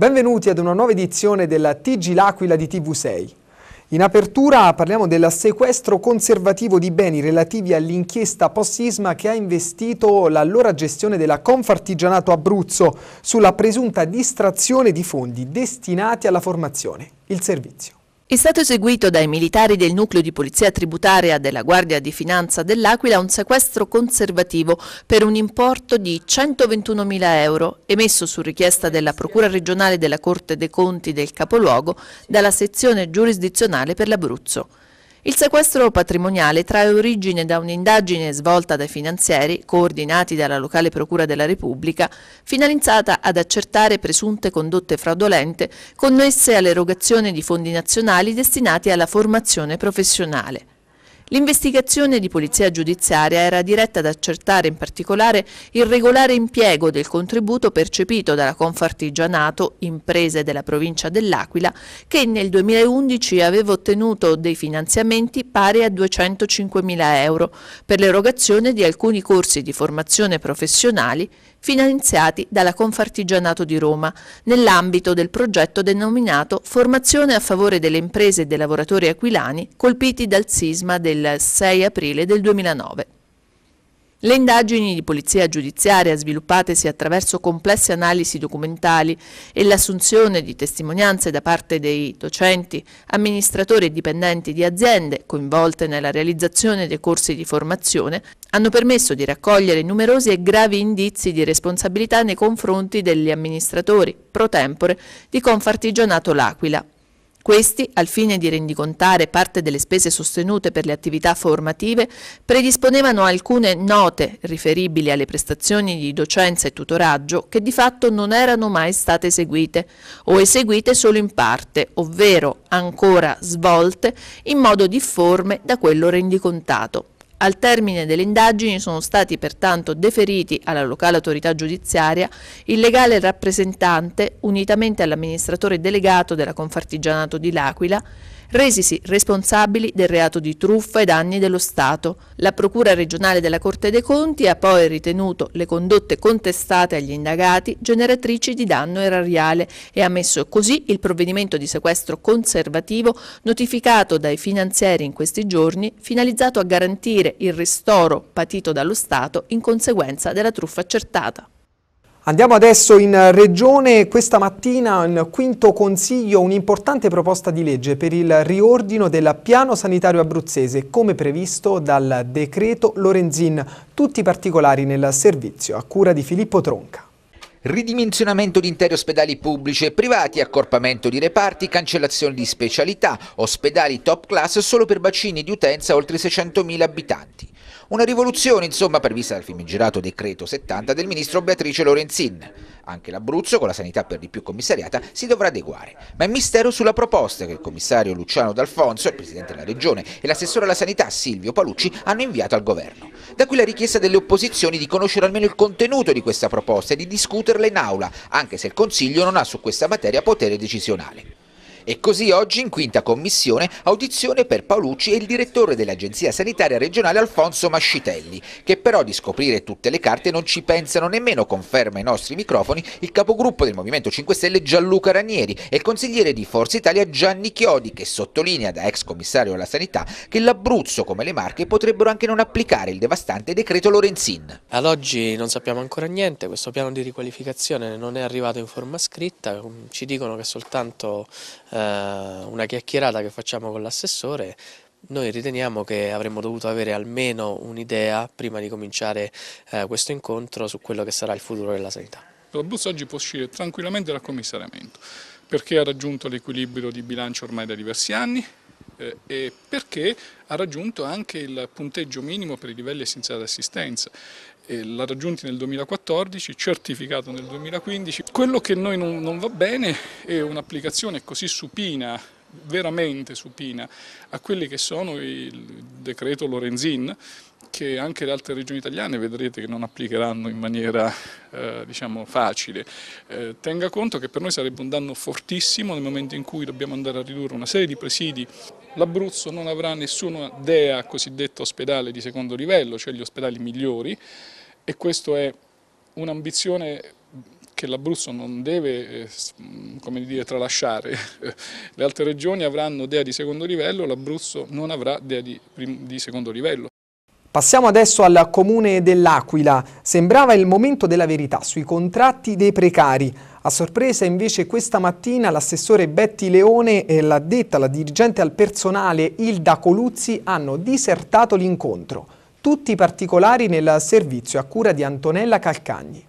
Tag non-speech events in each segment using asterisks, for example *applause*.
Benvenuti ad una nuova edizione della TG L'Aquila di TV6. In apertura parliamo del sequestro conservativo di beni relativi all'inchiesta post-sisma che ha investito l'allora gestione della Confartigianato Abruzzo sulla presunta distrazione di fondi destinati alla formazione. Il servizio. È stato eseguito dai militari del nucleo di polizia tributaria della Guardia di Finanza dell'Aquila un sequestro conservativo per un importo di 121.000 euro, emesso su richiesta della Procura regionale della Corte dei Conti del Capoluogo dalla sezione giurisdizionale per l'Abruzzo. Il sequestro patrimoniale trae origine da un'indagine svolta dai finanzieri, coordinati dalla locale Procura della Repubblica, finalizzata ad accertare presunte condotte fraudolente connesse all'erogazione di fondi nazionali destinati alla formazione professionale. L'investigazione di polizia giudiziaria era diretta ad accertare in particolare il regolare impiego del contributo percepito dalla Confartigianato, imprese della provincia dell'Aquila, che nel 2011 aveva ottenuto dei finanziamenti pari a 205.000 euro per l'erogazione di alcuni corsi di formazione professionali finanziati dalla Confartigianato di Roma nell'ambito del progetto denominato Formazione a favore delle imprese e dei lavoratori aquilani colpiti dal sisma del del 6 aprile del 2009. Le indagini di polizia giudiziaria sviluppatesi attraverso complesse analisi documentali e l'assunzione di testimonianze da parte dei docenti, amministratori e dipendenti di aziende coinvolte nella realizzazione dei corsi di formazione hanno permesso di raccogliere numerosi e gravi indizi di responsabilità nei confronti degli amministratori pro tempore di Confartigianato L'Aquila questi, al fine di rendicontare parte delle spese sostenute per le attività formative, predisponevano alcune note riferibili alle prestazioni di docenza e tutoraggio che di fatto non erano mai state eseguite o eseguite solo in parte, ovvero ancora svolte in modo difforme da quello rendicontato. Al termine delle indagini sono stati pertanto deferiti alla locale autorità giudiziaria il legale rappresentante, unitamente all'amministratore delegato della Confartigianato di L'Aquila, resisi responsabili del reato di truffa e danni dello Stato. La Procura regionale della Corte dei Conti ha poi ritenuto le condotte contestate agli indagati generatrici di danno erariale e ha messo così il provvedimento di sequestro conservativo notificato dai finanzieri in questi giorni, finalizzato a garantire il ristoro patito dallo Stato in conseguenza della truffa accertata. Andiamo adesso in Regione, questa mattina in quinto consiglio un'importante proposta di legge per il riordino del piano sanitario abruzzese come previsto dal decreto Lorenzin. Tutti i particolari nel servizio a cura di Filippo Tronca ridimensionamento di interi ospedali pubblici e privati, accorpamento di reparti, cancellazione di specialità, ospedali top class solo per bacini di utenza oltre 600.000 abitanti. Una rivoluzione, insomma, prevista dal famigerato decreto 70 del ministro Beatrice Lorenzin. Anche l'Abruzzo, con la sanità per di più commissariata, si dovrà adeguare. Ma è mistero sulla proposta che il commissario Luciano D'Alfonso, il presidente della regione e l'assessore alla sanità Silvio Palucci hanno inviato al governo. Da qui la richiesta delle opposizioni di conoscere almeno il contenuto di questa proposta e di discuterla in aula, anche se il Consiglio non ha su questa materia potere decisionale. E così oggi in quinta commissione audizione per Paolucci e il direttore dell'Agenzia Sanitaria Regionale Alfonso Mascitelli, che però di scoprire tutte le carte non ci pensano nemmeno, conferma ai nostri microfoni il capogruppo del Movimento 5 Stelle Gianluca Ranieri e il consigliere di Forza Italia Gianni Chiodi, che sottolinea da ex commissario alla sanità che l'Abruzzo come le Marche potrebbero anche non applicare il devastante decreto Lorenzin. Ad oggi non sappiamo ancora niente, questo piano di riqualificazione non è arrivato in forma scritta, ci dicono che soltanto eh, eh, una chiacchierata che facciamo con l'assessore, noi riteniamo che avremmo dovuto avere almeno un'idea prima di cominciare eh, questo incontro su quello che sarà il futuro della sanità. L'Abruzzo oggi può uscire tranquillamente dal commissariamento perché ha raggiunto l'equilibrio di bilancio ormai da diversi anni, eh, e perché ha raggiunto anche il punteggio minimo per i livelli essenziali di assistenza. L'ha raggiunti nel 2014, certificato nel 2015. Quello che a noi non, non va bene è un'applicazione così supina veramente supina a quelli che sono il decreto Lorenzin che anche le altre regioni italiane vedrete che non applicheranno in maniera eh, diciamo facile. Eh, tenga conto che per noi sarebbe un danno fortissimo nel momento in cui dobbiamo andare a ridurre una serie di presidi L'Abruzzo non avrà nessuna DEA, cosiddetta ospedale di secondo livello, cioè gli ospedali migliori, e questa è un'ambizione che l'Abruzzo non deve eh, dire, tralasciare. *laughs* Le altre regioni avranno DEA di secondo livello, l'Abruzzo non avrà DEA di, di secondo livello. Passiamo adesso al comune dell'Aquila. Sembrava il momento della verità sui contratti dei precari. A sorpresa invece questa mattina l'assessore Betti Leone e l'addetta, la dirigente al personale Ilda Coluzzi hanno disertato l'incontro. Tutti i particolari nel servizio a cura di Antonella Calcagni.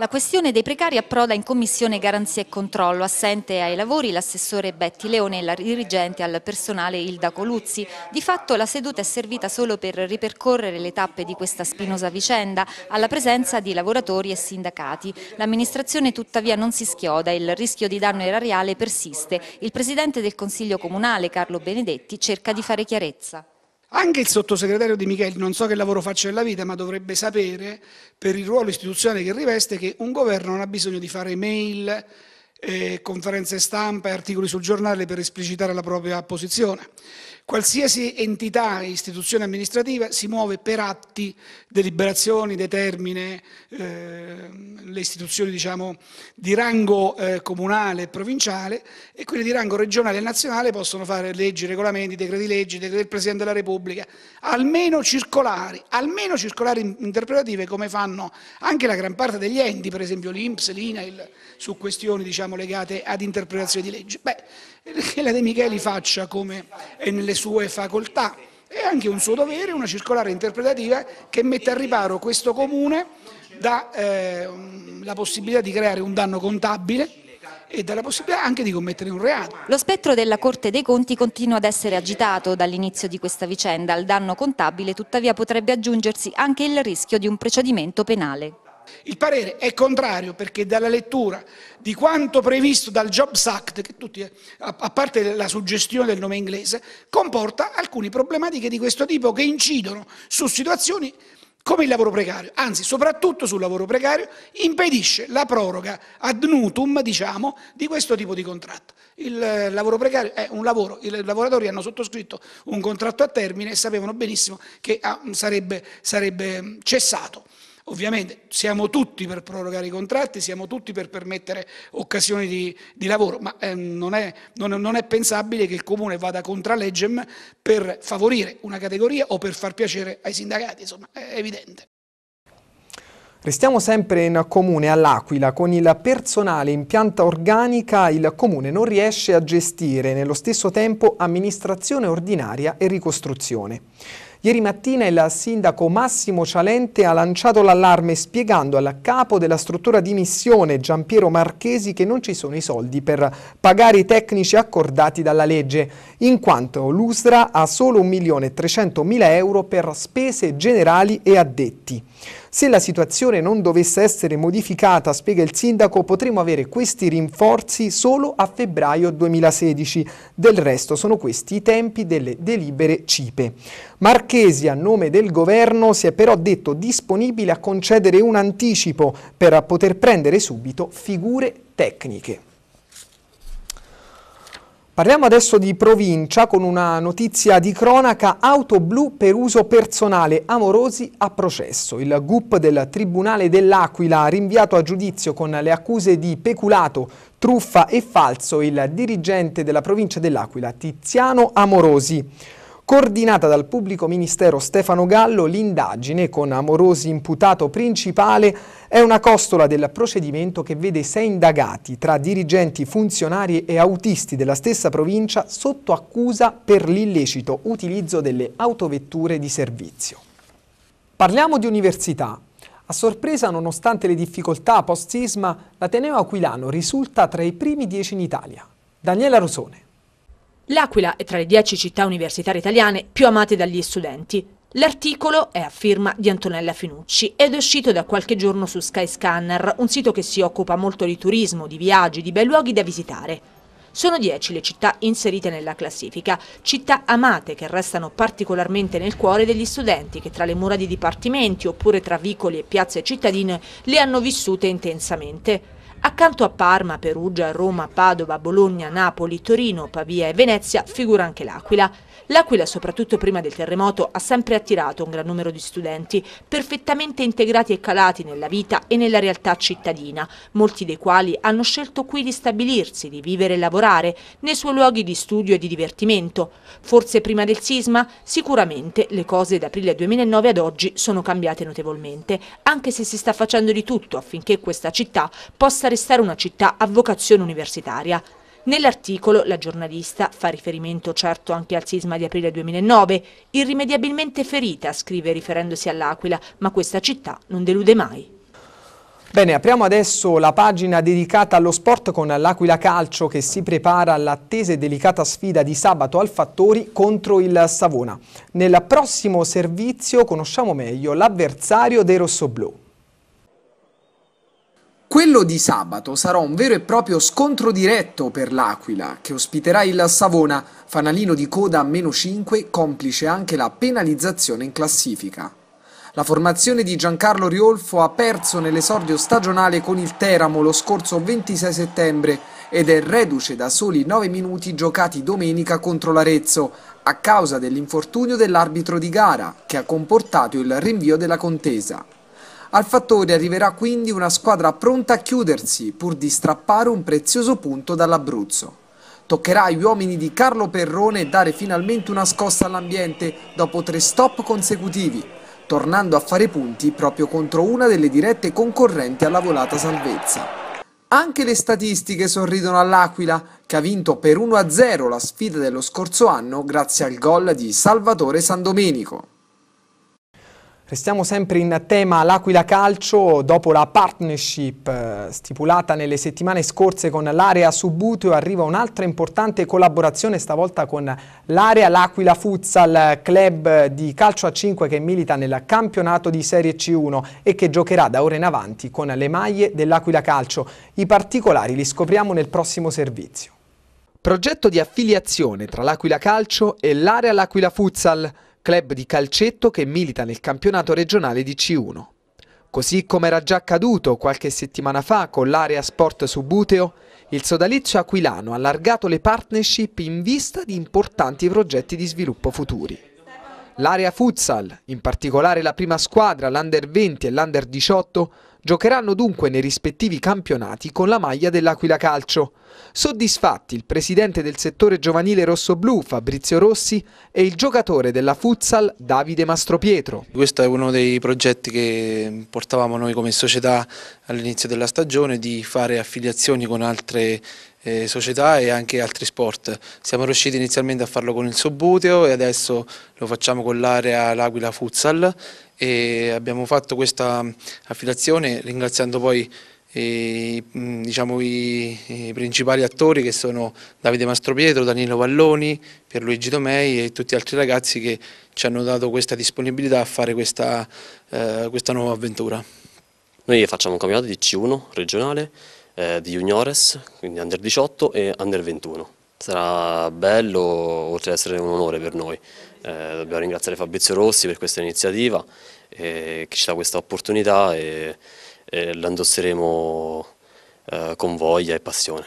La questione dei precari approda in Commissione Garanzia e Controllo, assente ai lavori l'assessore Betti Leone e la dirigente al personale Ilda Coluzzi. Di fatto la seduta è servita solo per ripercorrere le tappe di questa spinosa vicenda, alla presenza di lavoratori e sindacati. L'amministrazione tuttavia non si schioda, il rischio di danno erariale persiste. Il presidente del Consiglio Comunale, Carlo Benedetti, cerca di fare chiarezza. Anche il sottosegretario Di Micheli, non so che lavoro faccio nella vita, ma dovrebbe sapere, per il ruolo istituzionale che riveste, che un governo non ha bisogno di fare mail, eh, conferenze stampa e articoli sul giornale per esplicitare la propria posizione. Qualsiasi entità e istituzione amministrativa si muove per atti, deliberazioni, determine, eh, le istituzioni diciamo, di rango eh, comunale e provinciale e quelle di rango regionale e nazionale possono fare leggi, regolamenti, decreti leggi, decreti del Presidente della Repubblica, almeno circolari, almeno circolari interpretative come fanno anche la gran parte degli enti, per esempio l'Inps, l'INAIL, su questioni diciamo, legate ad interpretazione di leggi. Beh, eh, che la De Micheli faccia come è nelle sue facoltà. e anche un suo dovere una circolare interpretativa che mette a riparo questo Comune dalla eh, possibilità di creare un danno contabile e dalla possibilità anche di commettere un reato. Lo spettro della Corte dei Conti continua ad essere agitato dall'inizio di questa vicenda. Al danno contabile tuttavia potrebbe aggiungersi anche il rischio di un procedimento penale. Il parere è contrario perché dalla lettura di quanto previsto dal Jobs Act, che tutti, a parte la suggestione del nome inglese, comporta alcune problematiche di questo tipo che incidono su situazioni come il lavoro precario, anzi soprattutto sul lavoro precario, impedisce la proroga ad nutum, diciamo, di questo tipo di contratto. Il eh, lavoro precario è un lavoro, i lavoratori hanno sottoscritto un contratto a termine e sapevano benissimo che ah, sarebbe, sarebbe mm, cessato. Ovviamente siamo tutti per prorogare i contratti, siamo tutti per permettere occasioni di, di lavoro, ma eh, non, è, non, non, è, pensabile che il Comune vada contro legem per favorire una categoria o per far piacere ai sindacati, insomma è evidente. Restiamo sempre in comune all'Aquila, con il personale in pianta organica il comune non riesce a gestire nello stesso tempo amministrazione ordinaria e ricostruzione. Ieri mattina il sindaco Massimo Cialente ha lanciato l'allarme spiegando al capo della struttura di missione Giampiero Marchesi che non ci sono i soldi per pagare i tecnici accordati dalla legge, in quanto l'Usra ha solo 1.300.000 euro per spese generali e addetti. Se la situazione non dovesse essere modificata, spiega il sindaco, potremo avere questi rinforzi solo a febbraio 2016. Del resto sono questi i tempi delle delibere CIPE. Marchesi, a nome del governo, si è però detto disponibile a concedere un anticipo per poter prendere subito figure tecniche. Parliamo adesso di provincia con una notizia di cronaca auto blu per uso personale amorosi a processo. Il GUP del Tribunale dell'Aquila ha rinviato a giudizio con le accuse di peculato, truffa e falso il dirigente della provincia dell'Aquila Tiziano Amorosi coordinata dal pubblico ministero Stefano Gallo, l'indagine con Amorosi imputato principale è una costola del procedimento che vede sei indagati tra dirigenti, funzionari e autisti della stessa provincia sotto accusa per l'illecito utilizzo delle autovetture di servizio. Parliamo di università. A sorpresa, nonostante le difficoltà post-sisma, l'Ateneo Aquilano risulta tra i primi dieci in Italia. Daniela Rosone. L'Aquila è tra le 10 città universitarie italiane più amate dagli studenti. L'articolo è a firma di Antonella Finucci ed è uscito da qualche giorno su Skyscanner, un sito che si occupa molto di turismo, di viaggi, di bei luoghi da visitare. Sono 10 le città inserite nella classifica, città amate che restano particolarmente nel cuore degli studenti che tra le mura di dipartimenti oppure tra vicoli e piazze cittadine le hanno vissute intensamente. Accanto a Parma, Perugia, Roma, Padova, Bologna, Napoli, Torino, Pavia e Venezia figura anche l'Aquila. L'Aquila, soprattutto prima del terremoto, ha sempre attirato un gran numero di studenti, perfettamente integrati e calati nella vita e nella realtà cittadina, molti dei quali hanno scelto qui di stabilirsi, di vivere e lavorare, nei suoi luoghi di studio e di divertimento. Forse prima del sisma? Sicuramente le cose da aprile 2009 ad oggi sono cambiate notevolmente, anche se si sta facendo di tutto affinché questa città possa restare una città a vocazione universitaria. Nell'articolo la giornalista fa riferimento certo anche al sisma di aprile 2009, irrimediabilmente ferita, scrive riferendosi all'Aquila, ma questa città non delude mai. Bene, apriamo adesso la pagina dedicata allo sport con l'Aquila Calcio che si prepara all'attesa e delicata sfida di sabato al Fattori contro il Savona. Nel prossimo servizio conosciamo meglio l'avversario dei rossoblù. Quello di sabato sarà un vero e proprio scontro diretto per l'Aquila, che ospiterà il Savona, fanalino di coda a meno 5, complice anche la penalizzazione in classifica. La formazione di Giancarlo Riolfo ha perso nell'esordio stagionale con il Teramo lo scorso 26 settembre ed è reduce da soli 9 minuti giocati domenica contro l'Arezzo, a causa dell'infortunio dell'arbitro di gara, che ha comportato il rinvio della contesa. Al fattore arriverà quindi una squadra pronta a chiudersi pur di strappare un prezioso punto dall'Abruzzo. Toccherà agli uomini di Carlo Perrone dare finalmente una scossa all'ambiente dopo tre stop consecutivi, tornando a fare punti proprio contro una delle dirette concorrenti alla volata salvezza. Anche le statistiche sorridono all'Aquila, che ha vinto per 1-0 la sfida dello scorso anno grazie al gol di Salvatore Sandomenico. Restiamo sempre in tema l'Aquila Calcio, dopo la partnership eh, stipulata nelle settimane scorse con l'area Subbuteo arriva un'altra importante collaborazione stavolta con l'area L'Aquila Futsal, club di calcio a 5 che milita nel campionato di Serie C1 e che giocherà da ora in avanti con le maglie dell'Aquila Calcio. I particolari li scopriamo nel prossimo servizio. Progetto di affiliazione tra l'Aquila Calcio e l'area L'Aquila Futsal club di calcetto che milita nel campionato regionale di C1. Così come era già accaduto qualche settimana fa con l'area sport subuteo, il sodalizio aquilano ha allargato le partnership in vista di importanti progetti di sviluppo futuri. L'area futsal, in particolare la prima squadra, l'Under 20 e l'Under 18, Giocheranno dunque nei rispettivi campionati con la maglia dell'Aquila Calcio. Soddisfatti il presidente del settore giovanile rossoblù Fabrizio Rossi e il giocatore della futsal Davide Mastropietro. Questo è uno dei progetti che portavamo noi come società all'inizio della stagione di fare affiliazioni con altre eh, società e anche altri sport. Siamo riusciti inizialmente a farlo con il Sobuteo e adesso lo facciamo con l'area L'Aquila Futsal e abbiamo fatto questa affidazione ringraziando poi e, eh, mm, diciamo, i, i, principali attori che sono Davide Mastropietro, Danilo Valloni, Pierluigi Domei e tutti gli altri ragazzi che ci hanno dato questa disponibilità a fare questa, eh, questa nuova avventura. Noi facciamo un campionato di C1 regionale, eh, di juniores, quindi under 18 e under 21. Sarà bello, oltre ad essere un onore per noi. Eh, dobbiamo ringraziare Fabrizio Rossi per questa iniziativa eh, che ci dà questa opportunità e, e la indosseremo eh, con voglia e passione.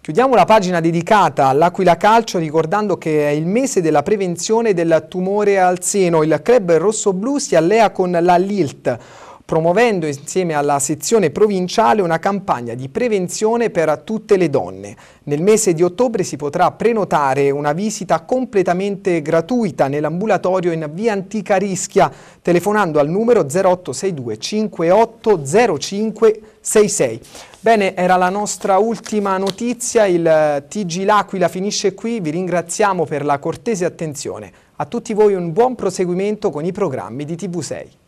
Chiudiamo la pagina dedicata all'Aquila Calcio ricordando che è il mese della prevenzione del tumore al seno. Il club rossoblù si allea con la Lilt, promuovendo insieme alla sezione provinciale una campagna di prevenzione per tutte le donne. Nel mese di ottobre si potrà prenotare una visita completamente gratuita nell'ambulatorio in via Antica Rischia, telefonando al numero 0862 580566. Bene, era la nostra ultima notizia, il eh, TG L'Aquila finisce qui, vi ringraziamo per la cortese attenzione. A tutti voi un buon proseguimento con i programmi di TV6.